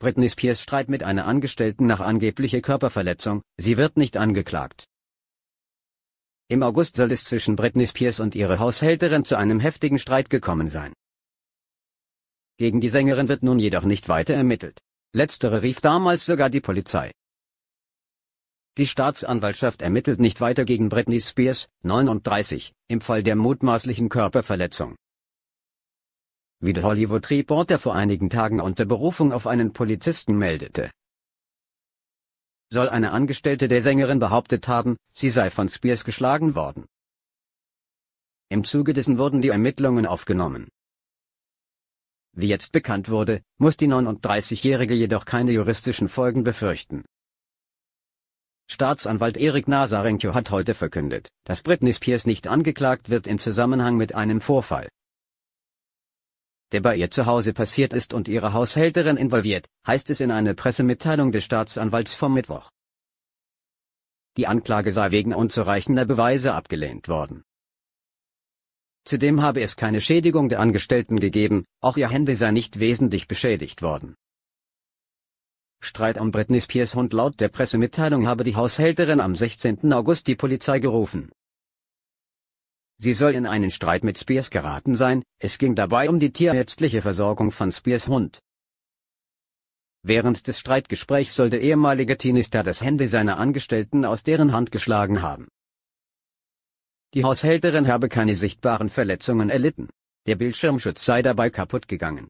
Britney Spears Streit mit einer Angestellten nach angeblicher Körperverletzung, sie wird nicht angeklagt. Im August soll es zwischen Britney Spears und ihrer Haushälterin zu einem heftigen Streit gekommen sein. Gegen die Sängerin wird nun jedoch nicht weiter ermittelt. Letztere rief damals sogar die Polizei. Die Staatsanwaltschaft ermittelt nicht weiter gegen Britney Spears, 39, im Fall der mutmaßlichen Körperverletzung wie der Hollywood Reporter vor einigen Tagen unter Berufung auf einen Polizisten meldete. Soll eine Angestellte der Sängerin behauptet haben, sie sei von Spears geschlagen worden. Im Zuge dessen wurden die Ermittlungen aufgenommen. Wie jetzt bekannt wurde, muss die 39-Jährige jedoch keine juristischen Folgen befürchten. Staatsanwalt Erik Nasarenko hat heute verkündet, dass Britney Spears nicht angeklagt wird im Zusammenhang mit einem Vorfall, der bei ihr zu Hause passiert ist und ihre Haushälterin involviert, heißt es in einer Pressemitteilung des Staatsanwalts vom Mittwoch. Die Anklage sei wegen unzureichender Beweise abgelehnt worden. Zudem habe es keine Schädigung der Angestellten gegeben, auch ihr Handy sei nicht wesentlich beschädigt worden. Streit um Britney Spears Hund Laut der Pressemitteilung habe die Haushälterin am 16. August die Polizei gerufen. Sie soll in einen Streit mit Spears geraten sein, es ging dabei um die tierärztliche Versorgung von Spears Hund. Während des Streitgesprächs soll der ehemalige Teenister das Handy seiner Angestellten aus deren Hand geschlagen haben. Die Haushälterin habe keine sichtbaren Verletzungen erlitten. Der Bildschirmschutz sei dabei kaputt gegangen.